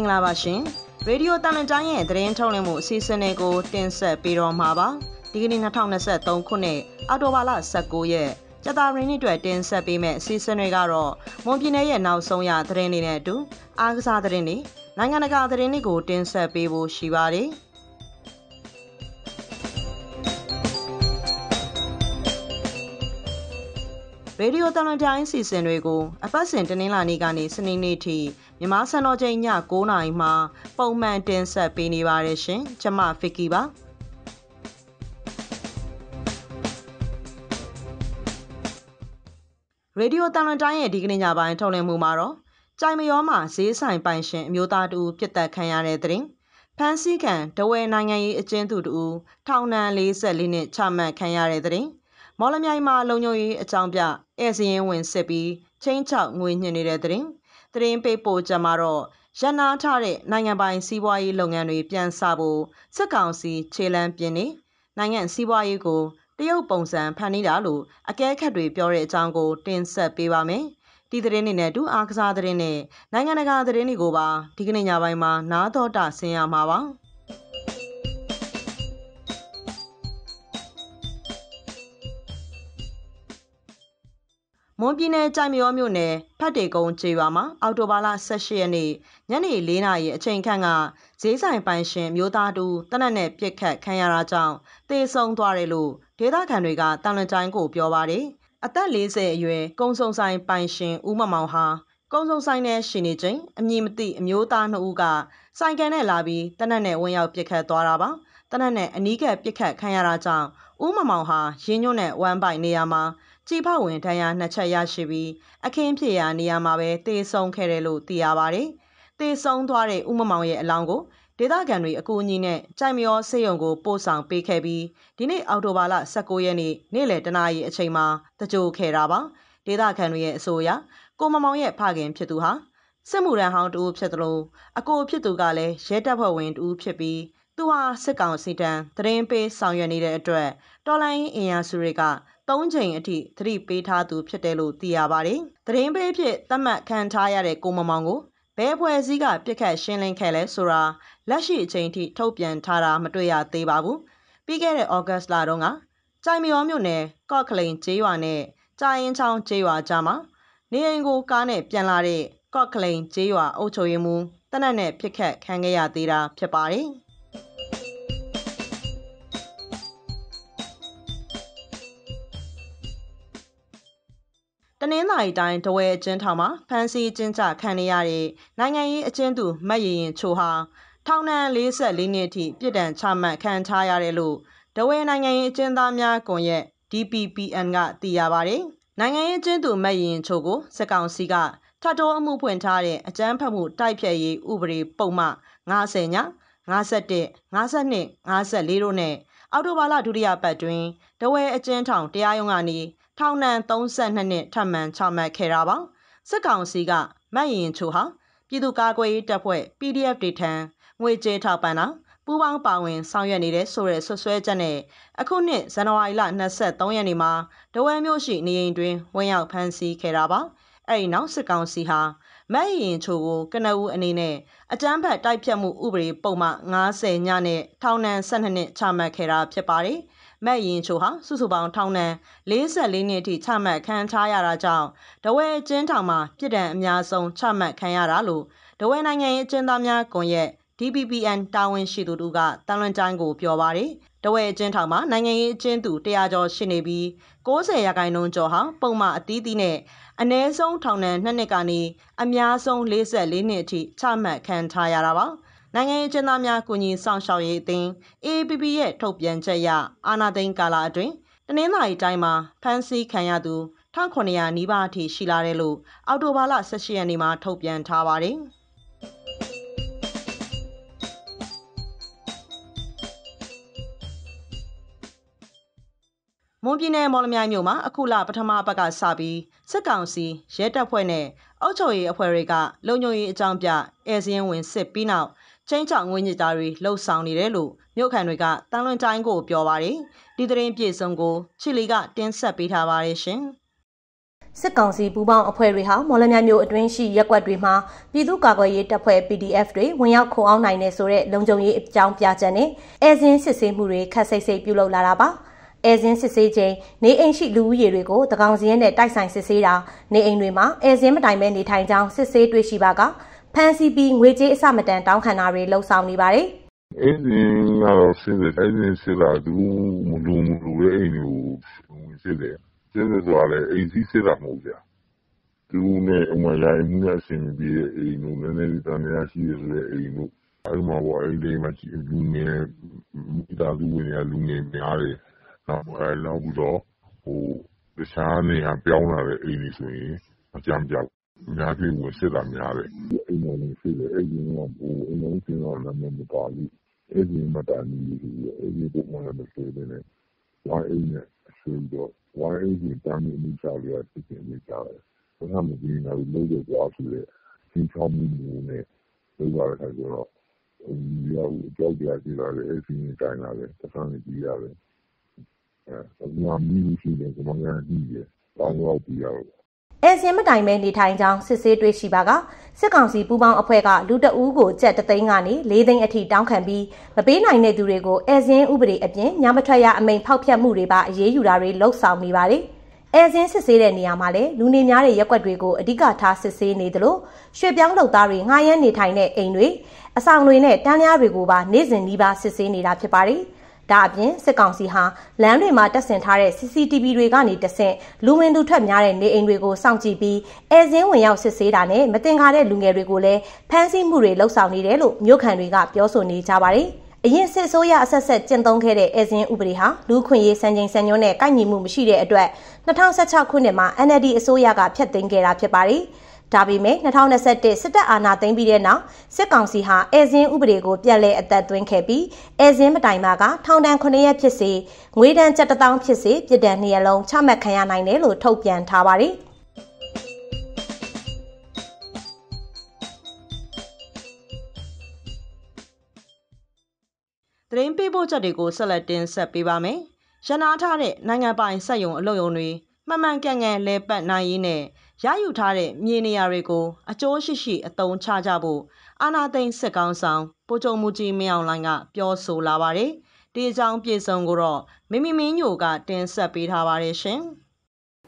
င်္ဂလာပါရှင် ရေဒီယိုတမန်တိုင်းရဲ့သတင်းထုတ်လွှင့်မှုအစီအစဉ်လေးကိုတင်ဆက်ပေးတော့မှာပါဒီကနေ့2023ခုနှစ်အောက်တိုဘာလ19ရက်ကျတာရင်းနှစ်အတွက်တင်ဆက်ပေးမယ့်အစီအစဉ်တွေကတော့မွန်ပြည်နယ်ရဲ့နောက်ဆုံးရသတင်းတွေနဲ့အတူအားကစားသတင်းတွေနိုင်ငံတကာသတင်းတွေကိုတင်ဆက်ပေးဖို့ရှိပါတယ်ရေဒီယိုတလွန်တိုင်းစီစဉ်တွေကိုအပတ်စဉ်တင်းလင်းလာနေ့ကနေစနေနေ့ထိမြန်မာစံတော်ချိန်ည9:00နာရီမှာပုံမှန်တင်ဆက်ပေးနေပါတယ်ရှင်ကျမဖစ်ကီပါရေဒီယိုတန်လွန်တိုင်းရဲ့ဒီကနေ့ညပိုင်းထုတ်လွှင့်မှုမှာတော့ကြိုင်မရောမှာဈေးဆိုင်ပိုင်ရှင်အမျိုးသားတူပြစ်တက်ခံရတဲ့တဲ့ရင်ဖန်စီခံဒဝဲနိုင်ငံရေးအကျဉ်းသူတူထောင်ဒဏ်44နှစ်ချမှတ်ခံရတဲ့တဲ့မော်လမြိုင်မှာလုံခြုံရေးအကြောင်းပြဧည့်စည်ရင်ဝင်စစ်ပြီးချင်းချောက်ငွေညှင်နေတဲ့တဲ့သတင်းပေးပို့ချက်မှာတော့ရန်နာထားတဲ့နိုင်ငံပိုင် စီးပွားရေးလုပ်ငန်းတွေပြန်ဆဖို့စစ်ကောင်စီခြေလှမ်းပြင်နေနိုင်ငံစီးပွားရေးကိုတရုတ်ပုံစံဖန်နေတာလို့အကဲခတ်တွေပြောတဲ့အကြောင်းကို တင်ဆက်ပေးပါမယ်။ဒီသတင်းတွေနဲ့ဒူအားကစားသတင်းနဲ့နိုင်ငံတကာသတင်းတွေကိုပါဒီကနေ့ညပိုင်းမှာနားတော်တာဆင်ရမှာပါ။မွန်ပြည်နယ်ကြိုက်မရောမြို့နယ်ဖတ်တေကုန်းကျေးရွာမှာအောက်တိုဘာလ18ရက်နေ့ညနေ4နာရီအချိန်ခန့်ကဈေးဆိုင်ပိုင်ရှင်မျိုးသားတူတနက်နဲ့ပြစ်ခတ်ခံရတာကြောင့်သေဆုံးသွားတယ်လို့ဒေသခံတွေကတန်လွန်တိုင်းကိုပြောပါတယ်။အသက်40အရွယ်ကုံစုံဆိုင်ပိုင်ရှင်ဦးမမောင်ဟာကုံစုံဆိုင်နဲ့ရှင်နေချင်းအမည်မသိအမျိုးသားနှစ်ဦးကဆိုင်ကန်နဲ့လာပြီးတနက်နဲ့ဝင်ရောက်ပြစ်ခတ်သွားတာပါ။တနက်နဲ့အနီးကပ်ပြစ်ခတ်ခံရတာကြောင့်ဦးမမောင်ဟာရင်းညွန့်နဲ့ဝမ်းပိုင်နေရာမှာကြိဖောက်ဝင်ဒဏ်ရာနှစ်ချက်ရရှိပြီးအခင်းဖြစ်ရာနေရာမှာပဲတေဆုံးခဲ့တယ်လို့သိရပါတယ်။တေဆုံးသွားတဲ့ဦးမမောင်ရဲ့အလောင်းကိုဒေသခံတွေအကူအညီနဲ့ကြိုင်မရောစေယုံကိုပို့ဆောင်ပေးခဲ့ပြီးဒီနေ့အောက်တိုဘာလ16ရက်နေ့နေ့လယ်တနာရီအချိန်မှာတကြိုခဲ့တာပါ။ဒေသခံတွေရဲ့အဆိုအရကိုမမောင်ရဲ့ဖခင်ဖြစ်သူဟာစစ်မှုရန်ဟောင်းတူဖြစ်သလိုအကိုဖြစ်သူကလည်းရဲတပ်ဖွဲ့ဝင်တူဖြစ်ပြီးသူဟာစစ်ကောင်စီတန်းသတင်းပေးဆောင်ရွက်နေတဲ့အတွက်တော်လိုင်းအင်အားစုတွေက၃ချိန်အထိသတိပေးထားသူဖြစ်တယ်လို့သိရပါတယ်။သတင်းပေးဖြစ်သတ်မှတ်ခံထားရတဲ့ကိုမမောင်ကိုဘဲဖွဲ့စည်းကပြစ်ခတ်ရှင်းလင်းခဲ့လဲဆိုတာလက်ရှိအချိန်ထိထုတ်ပြန်ထားတာမတွေ့ရသေးပါဘူး။ပြီးခဲ့တဲ့ဩဂတ်စ်လတုန်းကကြိုင်မြော်မြို့နယ်ကော့ခလိန်ကျေးရွာနဲ့ကြာရင်ချောင်းကျေးရွာကြားမှာနေအိမ်ကိုကားနဲ့ပြန်လာတဲ့ကော့ခလိန်ကျေးရွာအုပ်ချုပ်ရေးမှူးတနက်နဲ့ပြစ်ခတ်ခံခဲ့ရသေးတာဖြစ်ပါတယ်။နင်္သာရီတိုင်းဒဝဲအကျဉ်းထောင်မှာဖမ်းဆီးကျဉ်းချခံရတဲ့နိုင်ငံရေးအကျဉ်းသူမတ်ရရင်ချိုဟာထောင်ဒဏ်44နှစ်အထိပြစ်ဒဏ်ချမှတ်ခံထားရတယ်လို့ဒဝဲနိုင်ငံရေးအကျဉ်းသားများကွန်ရက် DPPN ကသိရပါဗျ။နိုင်ငံရေးအကျဉ်းသူမတ်ရင်ချိုကိုစစ်ကောင်စီကထပ်တော်အမှုဖွင့်ထားတဲ့အကြမ်းဖက်မှုတိုက်ဖျက်ရေးဥပဒေပုံမှ90ည51 52 54တို့နဲ့အောက်တိုဘာလဒုတိယပတ်တွင်ဒဝဲအကျဉ်းထောင်တရားရုံးကနေထောင်ဒဏ်32နှစ်ထပ်မံချမှတ်ခဲ့တာပါစစ်ကောင်စီကမတ်ရင်ချိုဟာပြည်သူ့ကာကွယ်ရေးတပ်ဖွဲ့ PDF တွေထံငွေကြေးထောက်ပံ့တာပူးပေါင်းပါဝင်ဆောင်ရွက်နေတဲ့ဆိုတဲ့ဆွဆွဲချက်နဲ့အခုနှစ်ဇန်နဝါရီလ23ရက်နေ့မှာဒဝဲမြို့ရှိနေအိမ်တွင်ဝင်ရောက်ဖမ်းဆီးခဲ့တာပါအဲဒီနောက်စစ်ကောင်စီဟာမတ်ရင်ချိုကိုကနဦးအနေနဲ့အကြမ်းဖက်တိုက်ဖြတ်မှုဥပဒေပုံမှန်90ညနဲ့ထောင်ဒဏ်12နှစ်ချမှတ်ခဲ့တာဖြစ်ပါတယ်။မက်ရင်ချိုဟာစုစုပေါင်းထောင်နဲ့44နှစ်အထိချမှတ်ခံထားရတာကြောင့်တဝဲကျင်းထောင်မှာပြည်တံအများဆုံးချမှတ်ခံရတာလို့တဝဲနိုင်ငံရဲ့အကျဉ်းသားများကွန်ရက် DPPN တာဝန်ရှိသူတို့ကတန်လွန်တိုင်းကိုပြောပါရယ်တဝဲအကျဉ်းထောင်မှာနိုင်ငံရေးအကျဉ်းသူ100ကျော်ရှိနေပြီး90ရာခိုင်နှုန်းကျော်ဟာပုံမှန်အသီးသီးနဲ့အ ਨੇ ဆုံးထောင်နဲ့2နှစ်ကနေအများဆုံး44နှစ်အထိချမှတ်ခံထားရတာပါ။နိုင်ငံရေးကျင်းသားများကူညီဆောင်ရှောက်ရေးအသင်း AAPP ရဲ့ထုတ်ပြန်ချက်အရအာဏာသိမ်းကာလအတွင်းတနင်္လာရီတိုင်းမှာဖမ်းဆီးခံရသူ1900နီးပါးအထိရှိလာတယ်လို့အော်တိုဘာလ18ရက်နေ့မှာထုတ်ပြန်ထားပါတယ်။မွန်ပြည်နယ်မော်လမြိုင်မြို့မှာအခုလပထမပတ်ကစပြီးစစ်ကောင်စီရဲတပ်ဖွဲ့နဲ့အုပ်ချုပ်ရေးအဖွဲ့တွေကလုံခြုံရေးအကြောင်းပြအဲစင်းဝင်စစ်ပြီးနောက်ချင်းချောင်ငွေညစ်တာတွေလှုပ်ဆောင်နေတယ်လို့မြို့ခံတွေကတန်လွင်တိုင်းကိုပြောပါတယ်။ဒီသတင်းပြေဆုံးကိုချီလီကတင်ဆက်ပေးထားပါတယ်ရှင်။စစ်ကောင်စီပူးပေါင်းအဖွဲ့တွေဟာမော်လမြိုင်မြို့အတွင်းရှိရပ်ကွက်တွေမှာပြည်သူ့ကာကွယ်ရေးတပ်ဖွဲ့ PDF တွေဝင်ရောက်ခုံအောင်နိုင်နေဆိုတဲ့လုံခြုံရေးအကြောင်းပြချက်နဲ့အဲဇင်းစစ်ဆေးမှုတွေခက်စိတ်စိတ်ပြုလုပ်လာတာပါအဲဇင်းစစ်ဆေးချိန်နေအိမ်ရှိလူဦးရေတွေကိုတကောင်စင်းနဲ့တိုက်ဆိုင်စစ်ဆေးတာနေအိမ်တွေမှာအဲဇင်းမတိုင်ပဲနေထိုင်ကြောင်းစစ်ဆေးတွေ့ရှိပါကဖမ်းဆီးပြီးငွေကြေးအစမတန်တောင်းခံတာတွေလှုံ့ဆော်နေပါတယ်။အိမ်ရှင်ကတော့ရှင်းတယ်အိမ်ရှင်ရှင်းလာသူမလူမလူရဲ့အိမ်ကိုဝင်ရှင်းတယ်ရှင်းတယ်ဆိုတော့လည်းအိမ်စီးရှင်းတာမဟုတ်ဗျာသူနဲ့အမလာအမှုရရှင်းပြီးအိမ်ကိုလည်းနည်းနည်းတန်ရာရှိတယ်ဆိုတဲ့အိမ်ကိုအဲ့မှာဘောအိမ်လေးမှာရှိလူငယ်မိသားစုဝင်ရလူငယ်များတယ်နောက်အဲ့လောက်ပြီးတော့ဟိုတခြားနေရာပြောင်းလာတဲ့အိမ်ကြီးဆိုရင်အကြမ်းကြောက်အများကြီးဝင်စစ်တာများတယ်။အိမ်ထောင်တွေစစ်တယ်။အဲဒီတုန်းကအိမ်ထောင်စုစာရင်းတော့နာမည်မပါဘူး။အဲဒီမတိုင်မီအဲဒီပုဒ်မနဲ့မစွဲဘဲနဲ့ Y-8 နဲ့စွဲပြီးတော့ Y-8 ကိုတားမြစ်အမိန့်ချပြီးတော့စစ်ဆင်ရေးလုပ်တယ်။ပိုက်ဆံမပေးရင်ငါတို့လုပ်တော့ကွာဆိုတဲ့ခြိမ်းခြောက်မှုမျိုးနဲ့လုပ်လာတဲ့အခါကျတော့လူတွေကအကြောက်တရားဖြစ်လာတယ်။အဲဒီစာရင်းကိုင်လာတယ်။ပိုက်ဆံတွေပေးရတယ်။မမိဘူးဆိုရင်လည်းကျနော်တို့ကညှိတယ်။တောင်းသလောက်ပေးရတာပေါ့ဧည့်စင်းမတိုင်ပဲနေထိုင်ကြောင်းစစ်ဆေးတွေ့ရှိပါကစစ်ကောင်စီပူးပေါင်းအဖွဲ့ကလူတအူးကိုကြက်တသိန်းကနေ၄သိန်းအထိတောင်းခံပြီးမပေးနိုင်တဲ့သူတွေကိုဧည့်စင်းဥပဒေအပြင်ညမထွက်ရအမိန်ဖောက်ဖျက်မှုတွေပါအရေးယူတာတွေလှုပ်ဆောင်နေပါတယ်အဲစင်းစစ်ဆေးတဲ့နေရာမှာလည်းလူနေများတဲ့ရက်ွက်တွေကိုအဓိကထားစစ်ဆေးနေသလိုရွှေပြောင်းလုပ်သားတွေငှားရမ်းနေထိုင်တဲ့အိမ်တွေအဆောင်တွေနဲ့တန်းလျားတွေကိုပါနေ့စဉ်နှီးပါစစ်ဆေးနေတာဖြစ်ပါတယ်။ဒါအပြင်စစ်ကောင်စီဟာလမ်းတွေမှာတပ်ဆင်ထားတဲ့ CCTV တွေကနေတဆင့်လူဝင်သူထွက်များတဲ့နေအိမ်တွေကိုစောင့်ကြည့်ပြီးအဲဇင်းဝင်ရောက်စစ်ဆေးတာနဲ့မတင်ကားတဲ့လူငယ်တွေကိုလည်းဖမ်းဆီးမှုတွေလှုပ်ဆောင်နေတယ်လို့မြို့ခံတွေကပြောဆိုနေကြပါတယ်။အရင်စစ်ဆိုးရအဆက်ဆက်ကျင့်သုံးခဲ့တဲ့အဲဇင်းဥပဒေဟာလူခွင့်ရေးစံချိန်စံညွှန်းနဲ့ကိုက်ညီမှုမရှိတဲ့အတွက်2016ခုနှစ်မှာ NLD အစိုးရကဖျက်သိမ်းခဲ့တာဖြစ်ပါတယ်။ဒါပေမဲ့2021စစ်တပ်အာဏာသိမ်းပြီးတဲ့နောက်စစ်ကောင်စီဟာအဲဇင်းဥပဒေကိုပြန်လည်အသက်သွင်းခဲ့ပြီးအဲဇင်းမတိုင်မှာကထောင်ဒဏ်9ရက်ဖြစ်စေငွေဒဏ်7000ဖြစ်စေပြည်ဒဏ်2ရက်လုံးချမှတ်ခံရနိုင်တယ်လို့ထုတ်ပြန်ထားပါတယ်။သတင်းပေးပို့ချက်တွေကိုဆက်လက်တင်ဆက်ပေးပါမယ်။ရန်နာထားတဲ့နိုင်ငံပိုင်စက်ယုံအလုပ်ယုံတွေမှန်မှန်ကန်ကန်လဲပတ်နိုင်ရင်းနဲ့ရယူထားတဲ့မြေနေရာတွေကိုအကျိုးရှိရှိအသုံးချကြဖို့အာနာသိန်းစစ်ကောင်းဆောင်ပိုချုံမူကြီးမင်းအောင်လှိုင်ကပြောဆိုလာပါတယ်။ဒီအကြောင်းပြေဆုံးကိုတော့မမီမင်းညိုက တင်ဆက်ပေးထားပါတယ်ရှင်။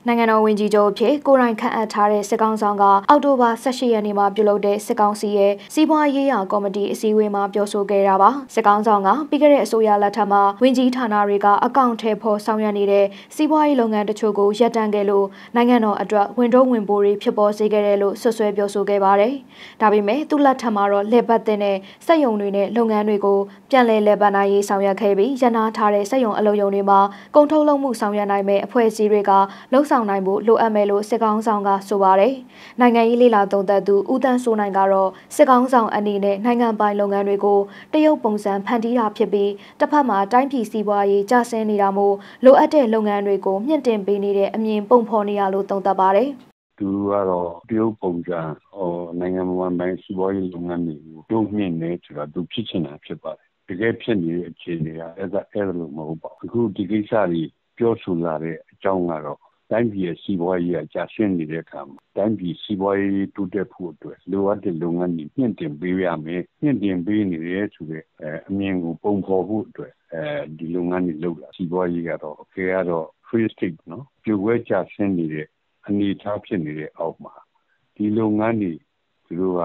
နိုင်ငံတော်ဝန်ကြီးချုပ်အဖြစ်ကိုရိုင်းခန့်အပ်ထားတဲ့စစ်ကောင်ဆောင်ကအောက်တိုဘာ18ရက်နေ့မှာပြုလုပ်တဲ့စစ်ကောင်စီရဲ့စီးပွားရေးရာကော်မတီအစည်းအဝေးမှာပြောဆိုခဲ့တာပါစစ်ကောင်ဆောင်ကပြီးခဲ့တဲ့အစိုးရလက်ထက်မှာဝန်ကြီးဌာနတွေကအကောင့်ထဲပေါ်ဆောင်ရွက်နေတဲ့စီးပွားရေးလုပ်ငန်းတချို့ကိုရပ်တန့်ခဲ့လို့နိုင်ငံတော်အတွက်ဝန်ထုံးဝန်ပိုးတွေဖြစ်ပေါ်စေခဲ့တယ်လို့ဆွဆွဲပြောဆိုခဲ့ပါတယ်ဒါပေမဲ့သူ့လက်ထက်မှာတော့လက်ပတ်တဲ့စက်ယုံတွေနဲ့လုပ်ငန်းတွေကိုပြန်လည်လည်ပတ်နိုင်ရေးဆောင်ရွက်ခဲ့ပြီးရန်နာထားတဲ့စက်ယုံအလုပ်ယုံတွေမှာကုန်ထုတ်လုပ်မှုဆောင်ရွက်နိုင်မဲ့အဖွဲ့အစည်းတွေကလှုပ်ဆောင်နိုင်ဖို့လိုအပ်မယ်လို့စစ်ကောင်ဆောင်ကဆိုပါတယ်။နိုင်ငံရေးလေလာသုံးသပ်သူဦးတန်းစိုးနိုင်ကတော့စစ်ကောင်ဆောင်အနေနဲ့နိုင်ငံပိုင်လုပ်ငန်းတွေကိုတရုတ်ပုံစံဖန်တီးတာဖြစ်ပြီးတစ်ဖက်မှာတိုင်းပြည်စီးပွားရေးကျဆင်းနေတာမို့လိုအပ်တဲ့လုပ်ငန်းတွေကိုမြင့်တင်ပေးနေတဲ့အမြင်ပုံဖော်နေရလို့သုံးသပ်ပါတယ်။သူကတော့တရုတ်ပုံစံဟိုနိုင်ငံမှာဘိုင်းစီးပွားရေးလုပ်ငန်းတွေကိုတုံ့မြင့်နေဆိုတာသူဖြစ်ချင်တာဖြစ်ပါတယ်တကယ်ဖြစ်နေတဲ့အခြေအနေကအဲ့ဒါအဲ့လိုမဟုတ်ပါဘူးအခုဒီကိစ္စကြီးပြောဆိုလာတဲ့အကြောင်းကတော့တိုင်းပြည်ရဲ့စီးပွားရေးကကျဆင်းနေတဲ့အခါမှာတိုင်းပြည်စီးပွားရေးတိုးတက်ဖို့အတွက်လိုအပ်တဲ့လုပ်ငန်းတွေမြင့်တင်ပေးရမယ်မြင့်တင်ပေးနေရဲဆိုတဲ့အမြင်ကိုပုံဖော်ဖို့အတွက်အဲဒီလုပ်ငန်းတွေလုပ်လာစီးပွားရေးကတော့ခဲကတော့ free state နော်ပြိုကွဲကျဆင်းနေတဲ့အနေအထားဖြစ်နေတဲ့အောက်မှာဒီလုပ်ငန်းတွေသူတို့က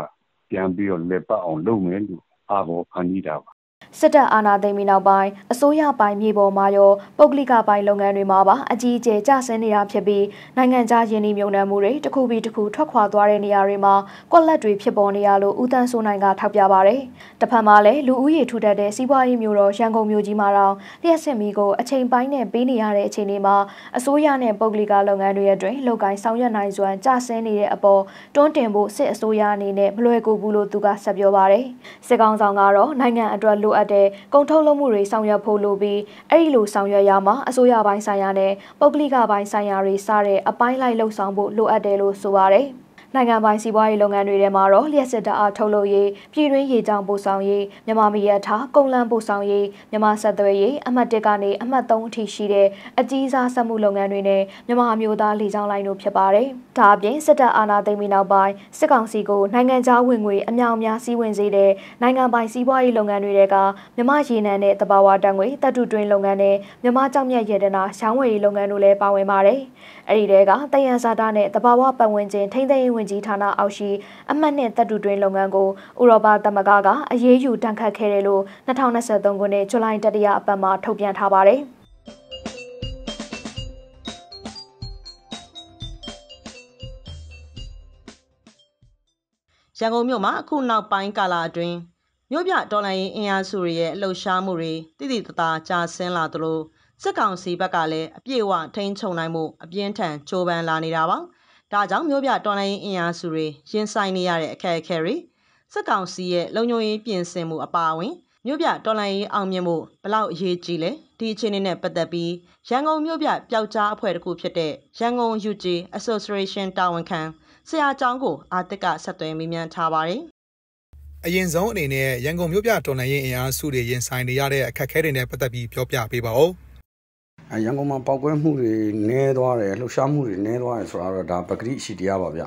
ပြန်ပြီးတော့လက်ပတ်အောင်လုပ်မယ်လို့အာဘောဖန်တီးတာပါစစ်တပ်အာဏာသိမ်းပြီးနောက်ပိုင်းအစိုးရပိုင်းမြေပေါ်မှာရောပုဂ္ဂလိကပိုင်းလုပ်ငန်းတွေမှာပါအကြီးအကျယ်ကျဆင်းနေတာဖြစ်ပြီးနိုင်ငံခြားယင်းနှီးမြှုပ်နှံမှုတွေတစ်ခုပြီးတစ်ခုထွက်ခွာသွားတဲ့နေရာတွေမှာကွက်လက်တွေဖြစ်ပေါ်နေရလို့ဦးတန်းစိုးနိုင်ကထောက်ပြပါဗျ။တစ်ဖက်မှာလည်းလူဦးရေထူထပ်တဲ့စီးပွားရေးမျိုးတော်ရန်ကုန်မြို့ကြီးမှာတော့လျှက်စစ်မီကိုအချိန်ပိုင်းနဲ့ပေးနေရတဲ့အခြေအနေမှာအစိုးရနဲ့ပုဂ္ဂလိကလုပ်ငန်းတွေအတွင်းလုပ်ကိုင်ဆောင်ရွက်နိုင်စွမ်းကျဆင်းနေတဲ့အပေါ်တွန်းတင်ဖို့စစ်အစိုးရအနေနဲ့မလွယ်ကူဘူးလို့သူကဆက်ပြောပါဗျ။စစ်ကောင်ဆောင်ကတော့နိုင်ငံအတွက်လိုအပ်တဲ့ကုန်ထုတ်လုပ်မှုတွေဆောင်ရွက်ဖို့လိုပြီးအဲ့ဒီလိုဆောင်ရွက်ရမှာအစိုးရပိုင်းဆိုင်ရာနဲ့ပုဂ္ဂလိကပိုင်းဆိုင်ရာတွေစတဲ့အပိုင်းလိုက်လှုပ်ဆောင်ဖို့လိုအပ်တယ်လို့ဆိုပါတယ်။နိုင်ငံပိုင်စီးပွားရေးလုပ်ငန်းတွေထဲမှာတော့လျှက်စစ်တအားထုတ်လုပ်ရေးပြည်တွင်းရေကြောင်းပို့ဆောင်ရေးမြန်မာမီရထားကုန်လမ်းပို့ဆောင်ရေးမြန်မာဆက်သွယ်ရေးအမှတ်၁ကနေအမှတ်၃အထိရှိတဲ့အကြီးစားစက်မှုလုပ်ငန်းတွေနဲ့မြန်မာအမျိုးသားလေကြောင်းလိုင်းတို့ဖြစ်ပါတယ်။ဒါအပြင်စစ်တပ်အာဏာသိမ်းပြီးနောက်ပိုင်းစစ်ကောင်စီကိုနိုင်ငံခြားဝင်ငွေအမြောက်အများစီးဝင်စေတဲ့နိုင်ငံပိုင်စီးပွားရေးလုပ်ငန်းတွေကမြန်မာရေနံနဲ့တဘာဝတန်ငွေတပ်တူတွင်းလုပ်ငန်းနဲ့မြန်မာကြောက်မြတ်ရေတနာရောင်းဝယ်ရေးလုပ်ငန်းတို့လည်းပါဝင်ပါတယ်။အဲဒီတဲကတယံဇာတာနဲ့တဘာဝပတ်ဝန်းကျင်ထိန်းသိမ်းရေးဝန်ကြီးဌာနအောက်ရှိအမှတ်နှင့်တပ်တူတွင်လုပ်ငန်းကိုဥရောပသမဂ္ဂကအရေးယူတန်ခတ်ခဲ့တယ်လို့2023ခုနှစ်ဇူလိုင်တတိယအပတ်မှာထုတ်ပြန်ထားပါတယ်။ရန်ကုန်မြို့မှာအခုနောက်ပိုင်းကာလအတွင်းမြို့ပြဒေါ်လာရင်းအင်အားစုတွေရဲ့အလှူရှားမှုတွေတိတိတသားကျဆင်းလာသလိုစစ်ကောင်စီဘက်ကလည်းအပြည့်အဝထိန်းချုပ်နိုင်မှုအပြင်းထန်ကြိုးပမ်းလာနေတာပါ။။ဒါကြောင့်မျိုးပြတော်လိုင်းအင်အားစုတွေရင်ဆိုင်နေရတဲ့အခက်အခဲတွေစစ်ကောင်စီရဲ့လုံခြုံရေးပြင်ဆင်မှုအပါအဝင်မြို့ပြတော်လိုင်းရေးအောင်မြင်မှုဘလောက်အရေးကြီးလဲဒီအခြေအနေနဲ့ပတ်သက်ပြီးရန်ကုန်မြို့ပြပျောက်ကြားအဖွဲ့တစ်ခုဖြစ်တဲ့ရန်ကုန် UG Association တာဝန်ခံဆရာကျောင်းကို အာတစ်ကဆက်သွယ်မေးမြန်းထားပါတယ်အရင်ဆုံးအနေနဲ့ရန်ကုန်မြို့ပြတော်လိုင်းရေးအင်အားစုတွေရင်ဆိုင်နေရတဲ့အခက်အခဲတွေနဲ့ပတ်သက်ပြီးပြောပြပေးပါဦးရန်ကုန်မှာပောက်ကွဲမှုတွေနည်းသွားတယ်လှုပ်ရှားမှုတွေနည်းသွားတယ်ဆိုတာတော့ဒါပဂရိရှိတရားပါဗျ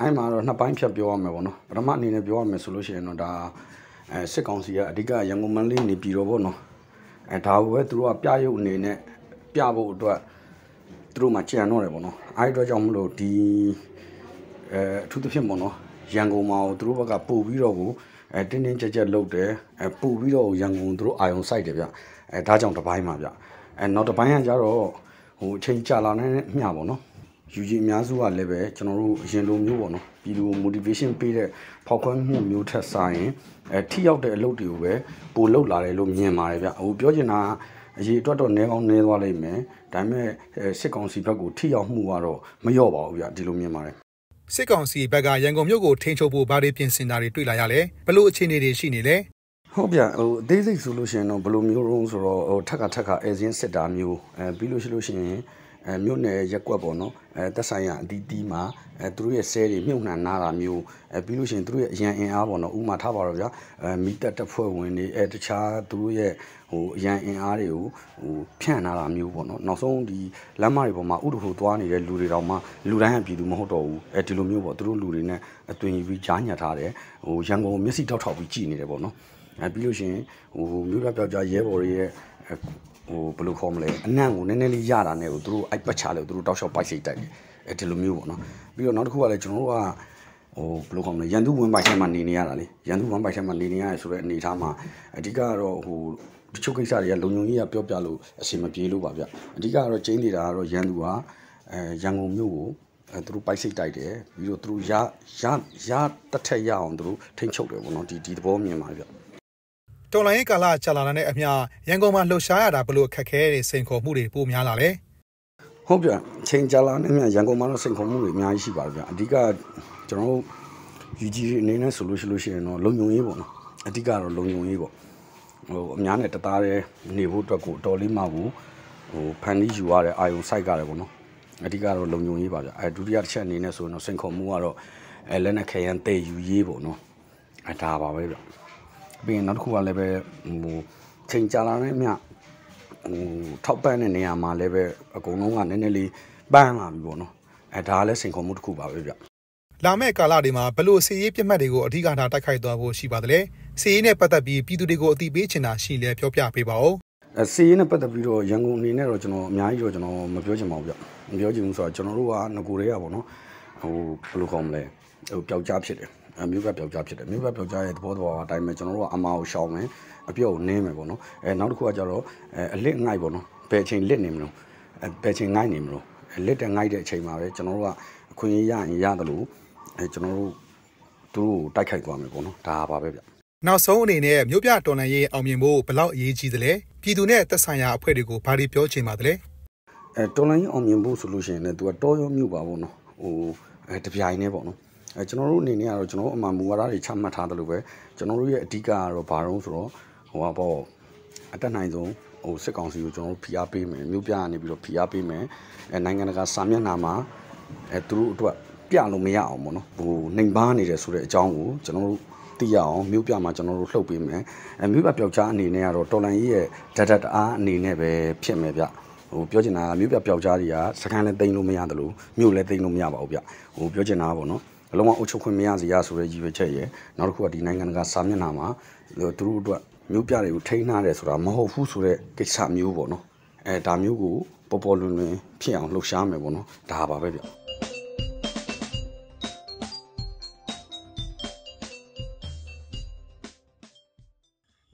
အဲ့မှာတော့နှစ်ပိုင်းဖြတ်ပြောရမယ်ပေါ့နော်ပထမအနေနဲ့ပြောရမယ်ဆိုလို့ရှိရင်တော့ဒါအဲစစ်ကောင်စီကအဓိကရန်ကုန်မန္တလေးနေပြည်တော်ပေါ့နော်အဲဒါကိုပဲသူတို့ကပြရုပ်အနေနဲ့ပြဖို့အတွက်သူတို့မှကြံတော့တယ်ပေါ့နော်အဲဒီတော့ကြောင့်မလို့ဒီအဲအထူးသဖြင့်ပေါ့နော်ရန်ကုန်မှာကိုသူတို့ဘက်ကပို့ပြီးတော့ကိုအဲတင်းတင်းကြပ်ကြပ်လုပ်တယ်အဲပို့ပြီးတော့ရန်ကုန်သူတို့အာယုံစိုက်တယ်ဗျအဲဒါကြောင့်တစ်ပိုင်းပါဗျအဲနောက်တစ်ပိုင်းကကြတော့ဟိုအချိန်ကြာလာနိုင်တဲ့မျှပေါ့နော်ယူကြီးအများစုကလည်းပဲကျွန်တော်တို့အရင်လိုမျိုးပေါ့နော်ပြည်သူ motivation ပေးတဲ့ဖောက်ခွဲမှုမျိုးထက်စာရင်အဲထိရောက်တဲ့အလုပ်တွေကိုပဲပိုလုပ်လာတယ်လို့မြင်ပါတယ်ဗျအခုပြောချင်တာအရေးအတွက်တော့နဲကောင်းနဲသွားလိမ့်မယ်ဒါပေမဲ့စစ်ကောင်စီဘက်ကိုထိရောက်မှုကတော့မလျော့ပါဘူးဗျဒီလိုမြင်ပါတယ်စစ်ကောင်စီဘက်ကရန်ကုန်မြို့ကိုထိန်းချုပ်ဖို့ဗားတွေပြင်ဆင်တာတွေတွေ့လာရလဲဘလို့အခြေအနေတွေရှိနေလဲဟုတ်ဗျဟိုအသေးစိတ်ဆိုလို့ရှိရင်တော့ဘယ်လိုမျိုးလုံးဆိုတော့ဟိုထက်ကထက်ကအဲဇင်းစစ်တာမျိုးအဲပြီးလို့ရှိလို့ရှိရင်အဲမြို့နယ်ရက်ကွက်ပေါ့နော်အဲတက်ဆိုင်ရအတီးတီးမှာအဲသူတို့ရဲ့ဆဲတွေမြုပ်နှံနာတာမျိုးအဲပြီးလို့ရှိရင်သူတို့ရဲ့အရန်အင်အားပေါ့နော်ဥမာထားပါတော့ဗျာအဲမီတက်တက်ဖွဲ့ဝင်တွေအဲတခြားသူတို့ရဲ့ဟိုအရန်အင်အားတွေကိုဟိုဖြန့်နာတာမျိုးပေါ့နော်နောက်ဆုံးဒီလမ်းမတွေပေါ်မှာဥတ္တဟုသွားနေတဲ့လူတွေတောင်မှလူတိုင်းဟန်ပြည်သူမဟုတ်တော့ဘူးအဲဒီလိုမျိုးပေါ့သူတို့လူတွေနဲ့အသွင်ယူပြီးကြားညှက်ထားတယ်ဟိုရန်ကုန်မျက်စိထောက်ထောက်ပြီးကြည်နေတယ်ပေါ့နော်အဲပြီးလို့ရှိရင်ဟိုမြို့သားပျောက်ကြားရဲဘော်တွေရဲ့ဟိုဘယ်လိုခေါ်မလဲအနံ့ကိုနည်းနည်းလေးရတာနဲ့ကိုသူတို့အိုက်ပတ်ချလို့သူတို့တောက်လျှောက်ပိုက်စိတ်တိုက်တယ်အဲဒီလိုမျိုးပေါ့နော်ပြီးတော့နောက်တစ်ခုကလည်းကျွန်တော်တို့ကဟိုဘယ်လိုခေါ်မလဲရန်သူဝင်ပိုက်ထဲမှာနေနေရတာလေရန်သူဝင်ပိုက်ထဲမှာနေနေရဆိုတဲ့အနေအထားမှာအဓိကကတော့ဟိုတချို့ကိစ္စတွေကလုံုံကြီးကပြောပြလို့အဆင်မပြေလို့ပါဗျအဓိကကတော့ကျင်းနေတာကတော့ရန်သူကအဲရန်ကုန်မြို့ကိုအဲသူတို့ပိုက်စိတ်တိုက်တယ်ပြီးတော့သူတို့ရရရတစ်ထက်ရအောင်သူတို့ထိမ့်ချုပ်တယ်ပေါ့နော်ဒီဒီသဘောမြင်ပါဗျတော်လိုင်းရေးကာလကြာလာတာနဲ့အမျှရန်ကုန်မှာလှုပ်ရှားရတာဘလို့အခက်ခဲတွေစိန်ခေါ်မှုတွေပိုများလာလဲဟုတ်ပြချိန်ကြာလာနဲ့အမျှရန်ကုန်မှာတော့စိန်ခေါ်မှုတွေအများကြီးရှိပါတယ်ဗျအဓိကကျွန်တော်တို့ UG အနေနဲ့ဆိုလို့ရှိလို့ရှိရင်တော့လုံုံရေးပေါ့နော်အဓိကတော့လုံုံရေးပေါ့ဟိုအများနဲ့တသားတည်းနေဖို့အတွက်ကိုတော်လေးမှကိုဟိုဖန်တီးယူရတဲ့အာယုံစိုက်ကြတယ်ပေါ့နော်အဓိကတော့လုံုံရေးပါဗျအဲဒုတိယတစ်ချက်အနေနဲ့ဆိုရင်တော့စိန်ခေါ်မှုကတော့အဲလက်နဲ့ခရမ်းတည်ယူရေးပေါ့နော်အဲဒါပါပဲဗျပြီးရင်နောက်တစ်ခုကလည်းပဲဟိုချိန်ကြာလာတဲ့မြဟိုထောက်ပံ့တဲ့နေရာမှာလည်းပဲအကုန်လုံးကနည်းနည်းလေးပန်းလာပြီပေါ့နော်အဲဒါကလည်းစိန်ခေါ်မှုတစ်ခုပါပဲဗျလာမယ့်ကာလတွေမှာဘလို့စီရေးပြတ်မှတ်တွေကိုအဓိကထားတိုက်ခိုက်သွားဖို့ရှိပါသလဲစီရေးနဲ့ပတ်သက်ပြီးပြည်သူတွေကိုအသိပေးချင်တာရှိလဲပြောပြပေးပါဦးစီရေးနဲ့ပတ်သက်ပြီးတော့ရန်ကုန်အနေနဲ့တော့ကျွန်တော်အများကြီးတော့ကျွန်တော်မပြောချင်ပါဘူးဗျမပြောချင်ဘူးဆိုတော့ကျွန်တော်တို့ကငကိုတွေကပေါ့နော်ဟိုဘယ်လိုခေါ်မလဲဟိုပျောက်ကြားဖြစ်တယ်မြို့ကပျောက်ကြားဖြစ်တယ်မြို့ကပျောက်ကြားရဲ့သဘောသဘာဝအတိုင်းပဲကျွန်တော်တို့ကအမားကိုရှောင်မယ်အပြုတ်နင်းမယ်ပေါ့နော်အဲနောက်တစ်ခုကကြတော့အဲအလစ်ငိုက်ပေါ့နော်ဘယ်အချိန်လစ်နေမလို့ဘယ်အချိန်ငိုက်နေမလို့လစ်တဲ့ငိုက်တဲ့အချိန်မှာပဲကျွန်တော်တို့ကအခွင့်အရေးရရင်ရတယ်လို့အဲကျွန်တော်တို့သူတို့တိုက်ခိုက်သွားမယ်ပေါ့နော်ဒါပါပဲဗျနောက်ဆုံးအနေနဲ့မြို့ပြတော်လှန်ရေးအောင်မြင်ဖို့ဘလောက်အရေးကြီးသလဲပြည်သူနဲ့သက်ဆိုင်ရာအဖွဲ့တွေကိုဘာတွေပြောချင်ပါသလဲအဲတော်လှန်ရေးအောင်မြင်ဖို့ဆိုလို့ရှိရင်လည်းသူကတော်ရုံမြို့ပါပေါ့နော်ဟိုအဲတပြိုင်တည်းပေါ့နော်အဲကျွန်တော်တို့အနေနဲ့ကတော့ကျွန်တော်တို့အမှန်မူဝါဒတွေချမှတ်ထားတယ်လို့ပဲကျွန်တော်တို့ရဲ့အဓိကကတော့ဘာလို့ဆိုတော့ဟိုကပေါ့အတက်နိုင်ဆုံးဟိုစစ်ကောင်စီကိုကျွန်တော်တို့ဖိအားပေးမယ်မြို့ပြကနေပြီးတော့ဖိအားပေးမယ်အဲနိုင်ငံတကာစာမျက်နှာမှာအဲသူတို့အတွက်ပြလို့မရအောင်ပေါ့နော်ဟိုနှိမ်ပါနေတယ်ဆိုတဲ့အကြောင်းကိုကျွန်တော်တို့သိရအောင်မြို့ပြမှာကျွန်တော်တို့လှုပ်ပေးမယ်အဲမြို့ပြပျောက်ကြားအနေနဲ့ကတော့တော်လန်ကြီးရဲ့ဒတ်ဒတ်အားအနေနဲ့ပဲဖြစ်မယ်ဗျဟိုပြောချင်တာကမြို့ပြပျောက်ကြားတွေကစကန်လည်းတိမ့်လို့မရတယ်လို့မြို့လည်းတိမ့်လို့မရပါဘူးဗျဟိုပြောချင်တာကပေါ့နော်ဘလုံးဝအုပ်ချုပ်ခွင့်မရစေရဆိုတဲ့ရည်ရွယ်ချက်ရယ်နောက်တစ်ခုကဒီနိုင်ငံကစာမျက်နှာမှာသူတို့အတွက်မျိုးပြတွေကိုထိန်းနှားတယ်ဆိုတာမဟုတ်ဘူးဆိုတဲ့ကိစ္စမျိုးပေါ့နော်အဲဒါမျိုးကိုပေါ်ပေါ်လွင်လွင် ဖြစ်အောင်လှုပ်ရှားမယ်ပေါ့နော်ဒါပါပဲဗျ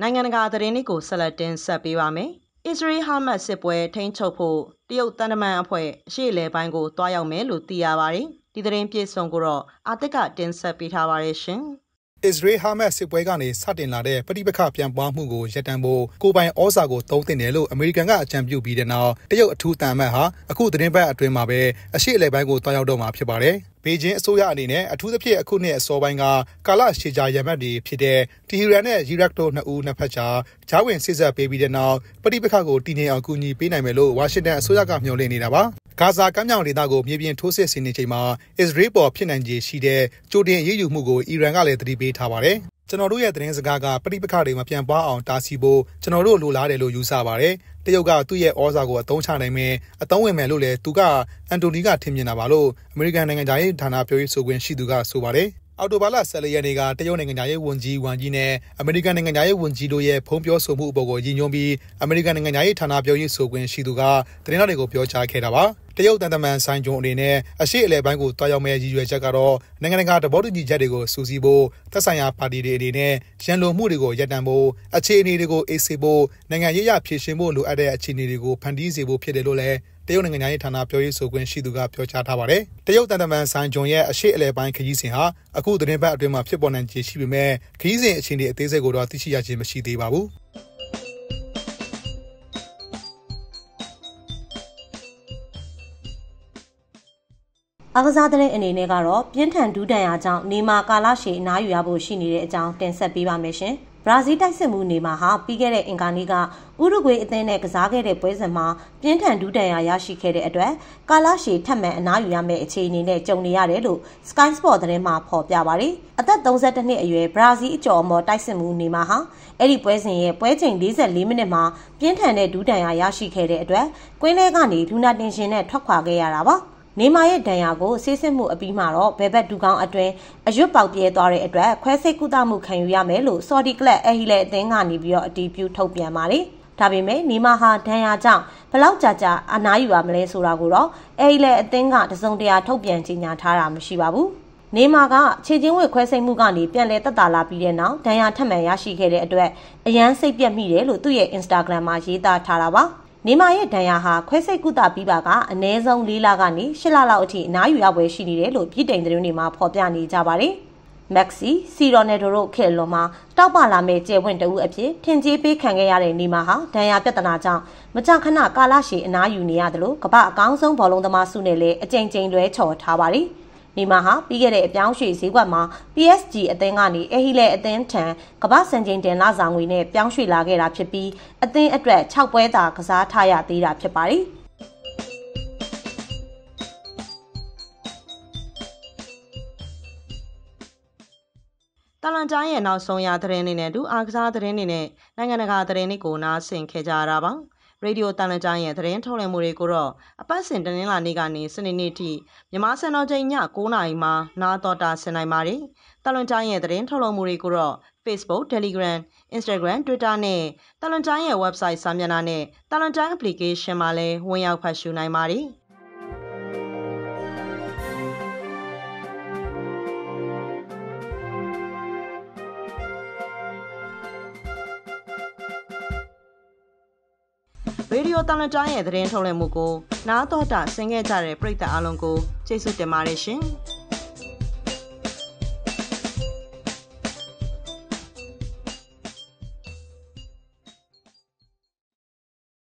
နိုင်ငံတကာသတင်းတွေကိုဆက်လက်တင်ဆက်ပေးပါမယ်စ္စရေးဟာမတ်စစ်ပွဲထိန်းချုပ်ဖို့တရုတ်တန်တမန်အဖွဲ့အရှေ့လေပိုင်းကိုတွားရောက်မယ်လို့သိရပါတယ်။ဒီသတင်းပြည့်စုံကိုတော့အာတက်ကတင်ဆက်ပေးထားပါရရှင်။အစ္စရေးဟာမတ်စစ်ပွဲကနေစတင်လာတဲ့ပဋိပက္ခပြန်ပွားမှုကိုရပ်တန့်ဖို့ကိုပိုင်ဩဇာကိုသုံးသင့်တယ်လို့အမေရိကန်ကအကြံပြုပြီးတဲ့နောက်တရုတ်အထူးတန်မတ်ဟာအခုသတင်းပတ်အတွင်းမှာပဲအရှိအလဲပိုင်းကိုတွားရောက်တော့မှာဖြစ်ပါတယ်။ဘေကျင်းအစိုးရအနေနဲ့အထူးသဖြင့်အခုနှစ်အစောပိုင်းကကာလရှေကြာရမတ်တွေဖြစ်တဲ့တီဟီရန်နဲ့ဂျီရက်တို့နှစ်ဦးနှစ်ဖက်ကြားဂျားဝင်စစ်ဆက်ပေးပြီးတဲ့နောက်ပဋိပက္ခကိုတည်ငြိမ်အောင်ကူညီပေးနိုင်မယ်လို့ဝါရှင်တန်အစိုးရကမျှော်လင့်နေတာပါ။ဂါဇာကမ်းမြောင်ဒေသကိုမြေပြင်ထိုးစစ်ဆင်နေချိန်မှာအစ္စရေးပေါ်ဖြစ်နိုင်ခြေရှိတဲ့ကြိုတင်ရည်ရွယ်မှုကိုအီရန်ကလည်းသတိပေးထားပါတယ်။ကျွန်တော်တို့ရဲ့သတင်းစကားကပဋိပက္ခတွေမပြန့်ပွားအောင်တားဆီးဖို့ကျွန်တော်တို့လိုလားတယ်လို့ယူဆပါတယ်။တရုတ်ကသူ့ရဲ့ဩဇာကိုအသုံးချနိုင်မယ်အသုံးဝင်မယ်လို့လည်းသူကအန်တိုနီကထင်မြင်တာပါလို့အမေရိကန်နိုင်ငံသားရေးဌာနပြောရေးဆိုခွင့်ရှိသူကဆိုပါတယ်။အော်တိုဘာလ14ရက်နေ့ကတရုတ်နိုင်ငံသားရေးဝန်ကြီးဝမ်ကြီးနဲ့အမေရိကန်နိုင်ငံသားရေးဝန်ကြီးတို့ရဲ့ဖုံးပြောဆိုမှုအပေါ်ကိုညှိညွှန်းပြီးအမေရိကန်နိုင်ငံသားရေးဌာနပြောရေးဆိုခွင့်ရှိသူကသတင်းတော်တွေကိုပြောကြားခဲ့တာပါတရုတ်တန်တမန်ဆိုင်ဂျုံအနေနဲ့အရှိအလဲပိုင်းကိုတွားရောက်မဲ့ရည်ရွယ်ချက်ကတော့နိုင်ငံတကာသဘောတူညီချက်တွေကိုစူးစီးဖို့သက်ဆိုင်ရာပါတီတွေအနေနဲ့ရန်လိုမှုတွေကိုရပ်တန့်ဖို့အခြေအနေတွေကိုအေးစေဖို့နိုင်ငံရေးရဖြေရှင်းဖို့လိုအပ်တဲ့အခြေအနေတွေကိုဖန်တီးစေဖို့ဖြစ်တယ်လို့လည်းတရုတ်နိုင်ငံရဲ့ဌာနပြောရေးဆိုခွင့်ရှိသူကပြောကြားထားပါတယ်။တရုတ်တန်တမန်ဆိုင်ဂျွန်ရဲ့အရှိအလဲပိုင်းခရီးစဉ်ဟာအခုသတင်းပတ်အတွင်းမှာဖြစ်ပေါ်နိုင်ခြေရှိပေမဲ့ခရီးစဉ်အခြေအနေအသေးစိတ်ကိုတော့သိရှိရခြင်းမရှိသေးပါဘူး။အကစားသတင်းအနေနဲ့ကတော့ပြင်းထန်ဒူးဒဏ်ရာကြောင့်နေမာကာလာရှည်အနားယူရဖို့ရှိနေတဲ့အကြောင်းတင်ဆက်ပေးပါမယ်ရှင်။ဘရာဇီးတိုက်စစ်မှုနေမှာဟာပြီးခဲ့တဲ့အင်ကာနီကဥရုဂွေအသင်းနဲ့ကစားခဲ့တဲ့ပွဲစဉ်မှာပြင်းထန်ဒုတန်ရာရရှိခဲ့တဲ့အတွက်ကာလာရှည်ထပ်မံအနားယူရမယ့်အခြေအနေနဲ့ကြုံနေရတယ်လို့ Sky Sport သတင်းမှာဖော်ပြပါရယ်အသက်32နှစ်အရွယ်ဘရာဇီးအကျော်အမော်တိုက်စစ်မှုနေမှာဟာအဲ့ဒီပွဲစဉ်ရဲ့ပွဲချိန်44မိနစ်မှာပြင်းထန်တဲ့ဒုတန်ရာရရှိခဲ့တဲ့အတွက်ကွင်းထဲကနေဒူနာတင်ရှင်နဲ့ထွက်ခွာခဲ့ရတာပါ။နေမာရဲ့ဒဏ်ရာကိုဆေးစစ်မှုအပြီးမှာတော့ဘယ်ဘက်ဒူကောင်းအတွင်းအရွတ်ပေါက်ပြဲသွားတဲ့အတွက်ခွဲစိတ်ကုသမှုခံယူရမယ်လို့ဆော်ဒီကလပ်အဟီလေအသင်းကနေပြီးတော့အတီးပြုထုတ်ပြန်ပါတယ်။ဒါပေမဲ့နေမာဟာဒဏ်ရာကြောင့်ဘလောက်ကြာကြာအနားယူရမလဲဆိုတာကိုတော့အဟီလေအသင်းကတစုံတရာထုတ်ပြန်ကြေညာထားတာမရှိပါဘူး။နေမာကခြေချင်းဝက်ခွဲစိတ်မှုကနေပြန်လဲတက်တာလာပြီးတဲ့နောက်ဒဏ်ရာထပ်မံရရှိခဲ့တဲ့အတွက်အရန်စိတ်ပြက်မိတယ်လို့သူ့ရဲ့ Instagram မှာရေးသားထားတာပါ။နေမာရဲ့ဒဏ်ရာဟာခွဲစိတ်ကုသပြီးပါကအနည်းဆုံး၄လကနေ၈လလောက်အထိအနားယူရပွဲရှိနေတယ်လို့ပြည်တိုင်သတင်းတွေမှာဖော်ပြနေကြပါတယ်။မက်ဆီစီရိုနယ်ဒိုတို့ခေလွန်မှာတောက်ပါလာမဲ့ကျဲဝင့်တဦးအဖြစ်ထင်ကြီးပေးခံခဲ့ရတဲ့နေမာဟာဒဏ်ရာပြဿနာကြောင့်မကြာခဏကာလရှည်အနားယူနေရတယ်လို့ကမ္ဘာအကောင်းဆုံးဘောလုံးသမားစုနဲ့လည်းအကြိမ်ကြိမ်လွဲချော်ထားပါတယ်။နေမှာဟာပြီးခဲ့တဲ့အပြောင်းရွှေ့ဈေးကွက်မှာ PSG အသင်းကနေအဟီလဲအသင်းထံကမ္ဘာစံချိန်တင်လစာငွေနဲ့ပြောင်းရွှေ့လာခဲ့တာဖြစ်ပြီးအသင်းအတွက်6ပွဲသာကစားထားရသေးတာဖြစ်ပါတယ်။တလန်တိုင်းရဲ့နောက်ဆုံးရသတင်းတွေနဲ့အတူအားကစားသတင်းတွေနဲ့နိုင်ငံတကာသတင်းတွေကိုနားဆင်ခဲ့ကြတာပါ။ရေဒီယိုတန်လကြားရဲ့သတင်းထုတ်လွှင့်မှုတွေကိုတော့အပတ်စဉ်တနင်္လာနေ့ကနေစနေနေ့ထိမြန်မာစံတော်ချိန်ည9:00နာရီမှနားတော်တာဆင်နိုင်ပါတယ်။တန်လကြားရဲ့သတင်းထုတ်လွှင့်မှုတွေကိုတော့ Facebook, Telegram, Instagram, Twitter နဲ့တန်လကြားရဲ့ website စာမျက်နှာနဲ့တန်လကြား application မှာလည်းဝင်ရောက်ဖတ်ရှုနိုင်ပါတယ်။ Radio တန်လကြားရဲ့သတင်းထုတ်လွှင့်မှုကိုနားတော်တာဆင်ခဲ့ကြတဲ့ပရိသတ်အားလုံးကိုကျေးဇူးတင်ပါတယ်ရှင်။